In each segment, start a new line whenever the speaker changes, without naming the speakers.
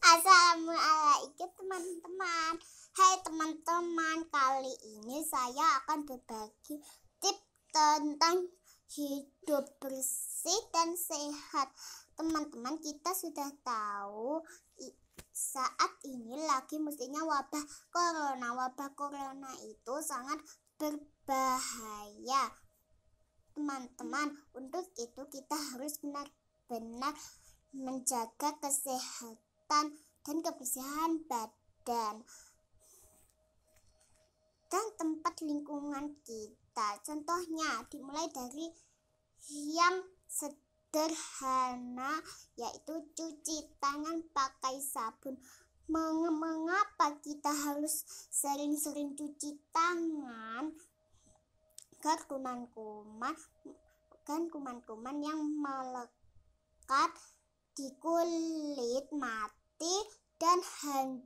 Assalamualaikum teman-teman Hai teman-teman Kali ini saya akan berbagi tips tentang hidup bersih dan sehat Teman-teman kita sudah tahu saat ini lagi mestinya wabah corona Wabah corona itu sangat berbahaya Teman-teman untuk itu kita harus benar-benar menjaga kesehatan kesehatan dan kebersihan badan dan tempat lingkungan kita. Contohnya dimulai dari yang sederhana yaitu cuci tangan pakai sabun. Mengapa kita harus sering-sering cuci tangan? Agar kuman-kuman dan kuman-kuman yang melekat di kulit mata mati dan hancur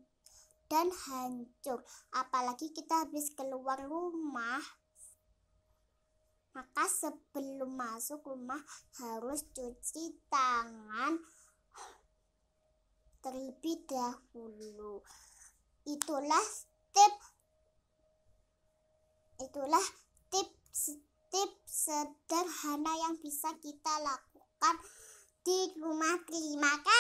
dan hancur. Apalagi kita habis keluar rumah, maka sebelum masuk rumah harus cuci tangan terlebih dahulu. Itulah tip, itulah tip tip sederhana yang bisa kita lakukan di rumah. Terima kasih.